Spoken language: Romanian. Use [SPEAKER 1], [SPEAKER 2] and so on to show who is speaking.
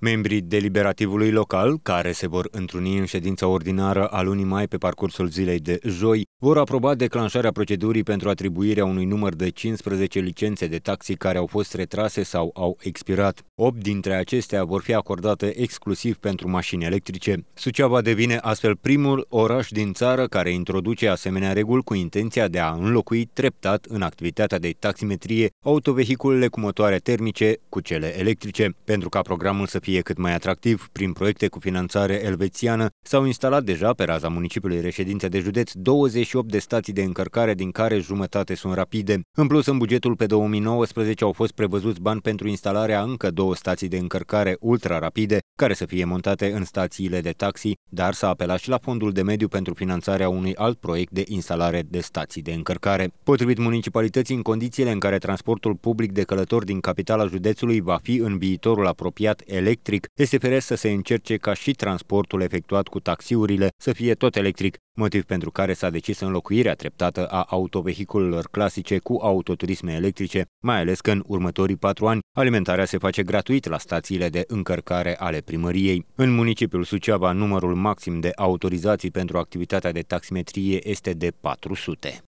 [SPEAKER 1] Membrii deliberativului local, care se vor întruni în ședința ordinară a lunii mai pe parcursul zilei de joi, vor aproba declanșarea procedurii pentru atribuirea unui număr de 15 licențe de taxi care au fost retrase sau au expirat. 8 dintre acestea vor fi acordate exclusiv pentru mașini electrice. Suceava devine astfel primul oraș din țară care introduce asemenea reguli cu intenția de a înlocui treptat în activitatea de taximetrie autovehiculele cu motoare termice cu cele electrice, pentru ca programul să fie cât mai atractiv prin proiecte cu finanțare elvețiană, s-au instalat deja pe raza municipiului reședință de județ 28 de stații de încărcare, din care jumătate sunt rapide. În plus, în bugetul pe 2019 au fost prevăzuți bani pentru instalarea încă două stații de încărcare ultra-rapide, care să fie montate în stațiile de taxi, dar s-a apelat și la fondul de mediu pentru finanțarea unui alt proiect de instalare de stații de încărcare. Potrivit municipalității, în condițiile în care transportul public de călători din capitala județului va fi în viitorul apropiat electric, electric, este firesc să se încerce ca și transportul efectuat cu taxiurile să fie tot electric, motiv pentru care s-a decis înlocuirea treptată a autovehiculelor clasice cu autoturisme electrice, mai ales că în următorii patru ani alimentarea se face gratuit la stațiile de încărcare ale primăriei. În municipiul Suceava, numărul maxim de autorizații pentru activitatea de taximetrie este de 400.